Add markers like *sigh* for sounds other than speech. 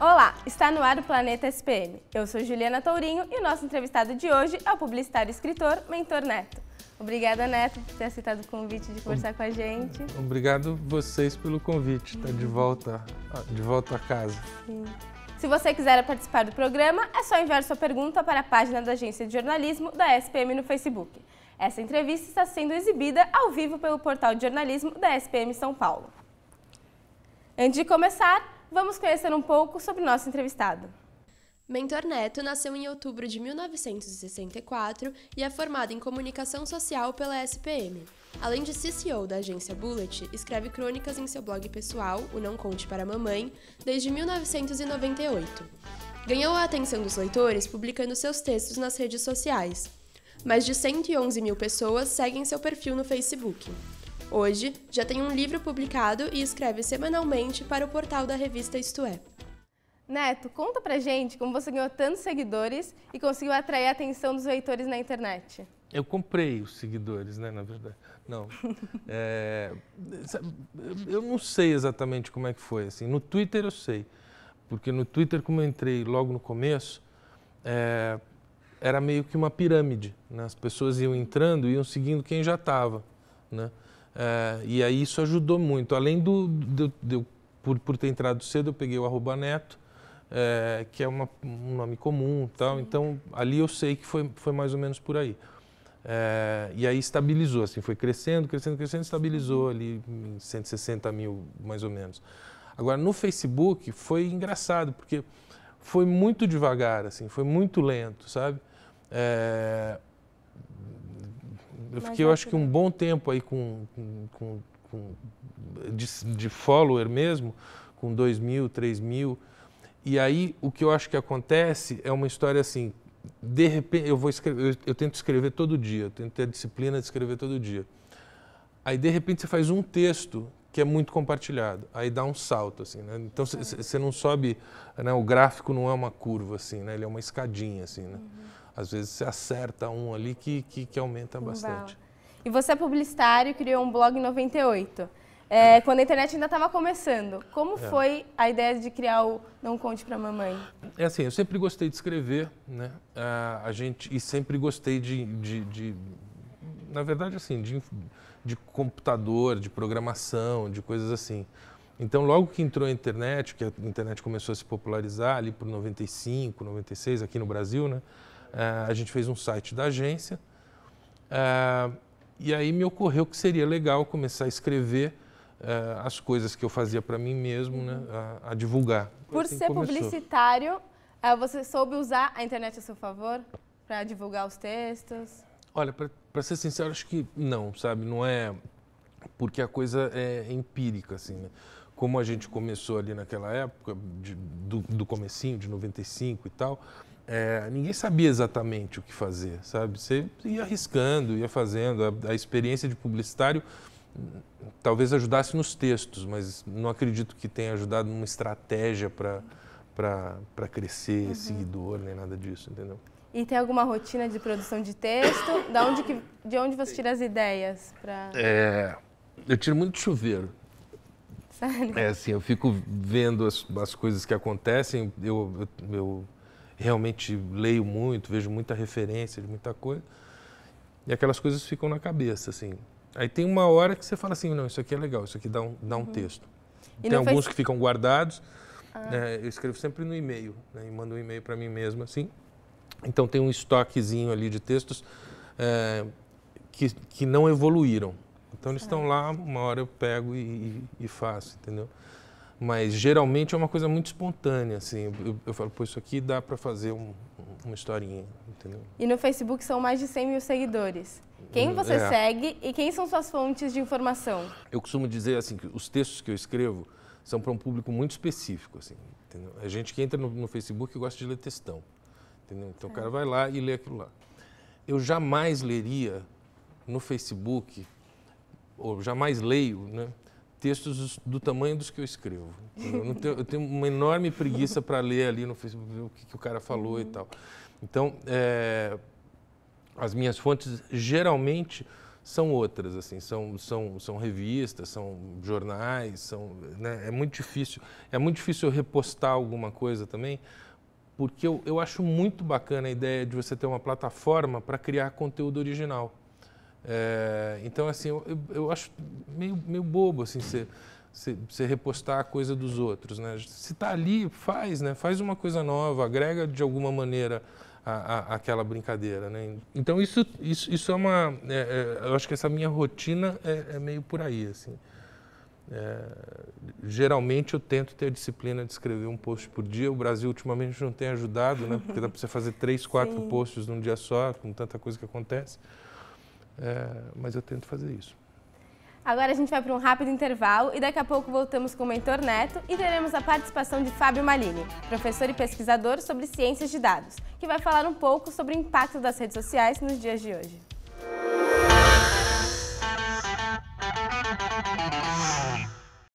Olá, está no ar o Planeta SPM. Eu sou Juliana Tourinho e o nosso entrevistado de hoje é o publicitário escritor Mentor Neto. Obrigada, Neto, por ter aceitado o convite de conversar com a gente. Obrigado vocês pelo convite, tá de volta, de volta a casa. Sim. Se você quiser participar do programa, é só enviar sua pergunta para a página da Agência de Jornalismo da SPM no Facebook. Essa entrevista está sendo exibida ao vivo pelo portal de jornalismo da SPM São Paulo. Antes de começar, Vamos conhecer um pouco sobre o nosso entrevistado. Mentor Neto nasceu em outubro de 1964 e é formado em comunicação social pela SPM. Além de CCO da agência Bullet, escreve crônicas em seu blog pessoal, o Não Conte para a Mamãe, desde 1998. Ganhou a atenção dos leitores publicando seus textos nas redes sociais. Mais de 111 mil pessoas seguem seu perfil no Facebook. Hoje, já tem um livro publicado e escreve semanalmente para o portal da revista Isto É. Neto, conta pra gente como você ganhou tantos seguidores e conseguiu atrair a atenção dos leitores na internet. Eu comprei os seguidores, né, na verdade. Não. *laughs* É, eu não sei exatamente como é que foi. Assim. No Twitter eu sei, porque no Twitter, como eu entrei logo no começo, é, era meio que uma pirâmide. Né? As pessoas iam entrando e iam seguindo quem já estava. Né? É, e aí isso ajudou muito. Além do, do, do, por, por ter entrado cedo, eu peguei o arroba neto, é, que é uma, um nome comum tal. Sim. Então ali eu sei que foi, foi mais ou menos por aí. É, e aí estabilizou, assim, foi crescendo, crescendo, crescendo, estabilizou ali em 160 mil, mais ou menos. Agora, no Facebook foi engraçado, porque foi muito devagar, assim, foi muito lento, sabe? É, eu fiquei, eu acho que um bom tempo aí com, com, com de, de, follower mesmo, com 2 mil, 3 mil. E aí o que eu acho que acontece é uma história assim, de repente eu vou escrever, eu, eu tento escrever todo dia, eu tento ter a disciplina de escrever todo dia. Aí de repente você faz um texto que é muito compartilhado. Aí dá um salto, assim, né? Então você não sobe, né? O gráfico não é uma curva, assim, né? Ele é uma escadinha, assim, né? Uhum. Às vezes você acerta um ali que, que, que aumenta bastante. E você é publicitário e criou um blog em 98. É, é, quando a internet ainda estava começando. Como é. foi a ideia de criar o Não Conte para Mamãe? É assim, eu sempre gostei de escrever, né? Ah, a gente, e sempre gostei de, de, de na verdade, assim, de, de computador, de programação, de coisas assim. Então, logo que entrou a internet, que a internet começou a se popularizar ali por 95, 96, aqui no Brasil, né? Uh, a gente fez um site da agência. Uh, e aí me ocorreu que seria legal começar a escrever uh, as coisas que eu fazia para mim mesmo, uhum. né? A, a, divulgar. Por assim ser começou. publicitário, você soube usar a internet a seu favor para divulgar os textos? Olha, para ser sincero, acho que não, sabe? Não é porque a coisa é empírica, assim, né? Como a gente começou ali naquela época, de, do, do comecinho, de 95 e tal, é, ninguém sabia exatamente o que fazer, sabe? Você ia arriscando, ia fazendo. A, a experiência de publicitário talvez ajudasse nos textos, mas não acredito que tenha ajudado numa estratégia para crescer uhum. seguidor, nem nada disso, entendeu? E tem alguma rotina de produção de texto? Da onde que, de onde você tira as ideias? Pra... É, eu tiro muito de chuveiro. Sério? É assim, eu fico vendo as, as coisas que acontecem, eu, eu, eu, realmente leio muito, vejo muita referência de muita coisa, e aquelas coisas ficam na cabeça, assim. Aí tem uma hora que você fala assim, não, isso aqui é legal, isso aqui dá um, dá um uhum. texto. E tem alguns que ficam guardados, ah. Né, eu escrevo sempre no e-mail, né, e mando um e-mail para mim mesmo, assim, então tem um estoquezinho ali de textos é, que, que não evoluíram. Então eles estão lá, uma hora eu pego e, e, faço, entendeu? Mas geralmente é uma coisa muito espontânea, assim. Eu, eu falo, pô, isso aqui dá para fazer um, uma historinha, entendeu? E no Facebook são mais de 100 mil seguidores. Quem hum, você é. segue e quem são suas fontes de informação? Eu costumo dizer, assim, que os textos que eu escrevo são para um público muito específico, assim, entendeu? É gente que entra no, no Facebook e gosta de ler textão. Entendeu? Então é. o cara vai lá e lê aquilo lá. Eu jamais leria no Facebook, ou jamais leio, né, textos do tamanho dos que eu escrevo. Eu tenho, eu, tenho, uma enorme preguiça para ler ali no Facebook o que, que o cara falou uhum. e tal. Então, é, as minhas fontes geralmente são outras, assim, são, são, são revistas, são jornais, são, né, é muito difícil, é muito difícil eu repostar alguma coisa também, porque eu, eu acho muito bacana a ideia de você ter uma plataforma para criar conteúdo original. É, então, assim, eu, eu acho meio, meio bobo, assim, você repostar a coisa dos outros, né? Se está ali, faz, né? Faz uma coisa nova, agrega de alguma maneira a, a, aquela brincadeira, né? Então, isso, isso, isso é uma... É, é, eu acho que essa minha rotina é, é meio por aí, assim. É, geralmente eu tento ter a disciplina de escrever um post por dia. O Brasil ultimamente não tem ajudado, né? Porque dá para você fazer três, quatro Sim. posts num dia só, com tanta coisa que acontece. É, mas eu tento fazer isso. Agora a gente vai para um rápido intervalo e daqui a pouco voltamos com o Mentor Neto e teremos a participação de Fábio Malini, professor e pesquisador sobre ciências de dados, que vai falar um pouco sobre o impacto das redes sociais nos dias de hoje.